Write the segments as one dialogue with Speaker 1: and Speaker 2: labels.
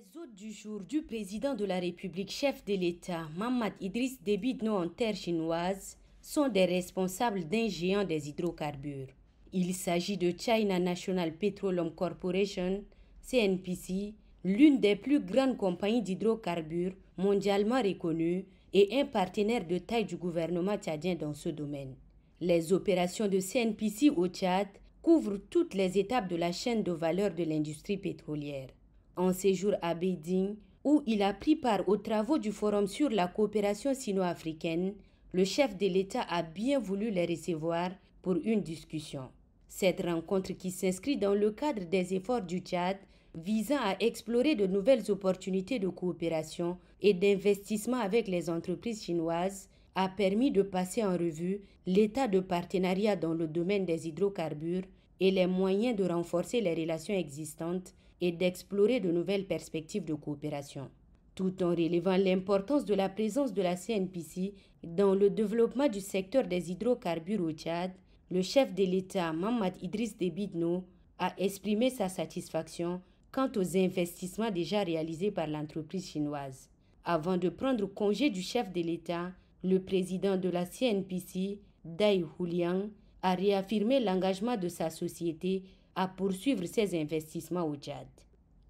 Speaker 1: Les hôtes du jour du président de la République, chef de l'État, Mamad Idriss Déby en terre chinoise, sont des responsables d'un géant des hydrocarbures. Il s'agit de China National Petroleum Corporation, CNPC, l'une des plus grandes compagnies d'hydrocarbures mondialement reconnues et un partenaire de taille du gouvernement tchadien dans ce domaine. Les opérations de CNPC au Tchad couvrent toutes les étapes de la chaîne de valeur de l'industrie pétrolière en séjour à Beijing, où il a pris part aux travaux du Forum sur la coopération sino-africaine, le chef de l'État a bien voulu les recevoir pour une discussion. Cette rencontre qui s'inscrit dans le cadre des efforts du Tchad visant à explorer de nouvelles opportunités de coopération et d'investissement avec les entreprises chinoises a permis de passer en revue l'état de partenariat dans le domaine des hydrocarbures et les moyens de renforcer les relations existantes et d'explorer de nouvelles perspectives de coopération, tout en relevant l'importance de la présence de la CNPC dans le développement du secteur des hydrocarbures au Tchad. Le chef de l'État, Mamad Idriss Debidno a exprimé sa satisfaction quant aux investissements déjà réalisés par l'entreprise chinoise. Avant de prendre congé du chef de l'État, le président de la CNPC, Dai Huliang, a réaffirmé l'engagement de sa société à poursuivre ses investissements au Tchad.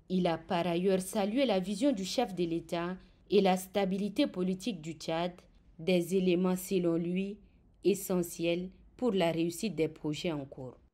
Speaker 1: Il a par ailleurs salué la vision du chef de l'État et la stabilité politique du Tchad, des éléments selon lui essentiels pour la réussite des projets en cours.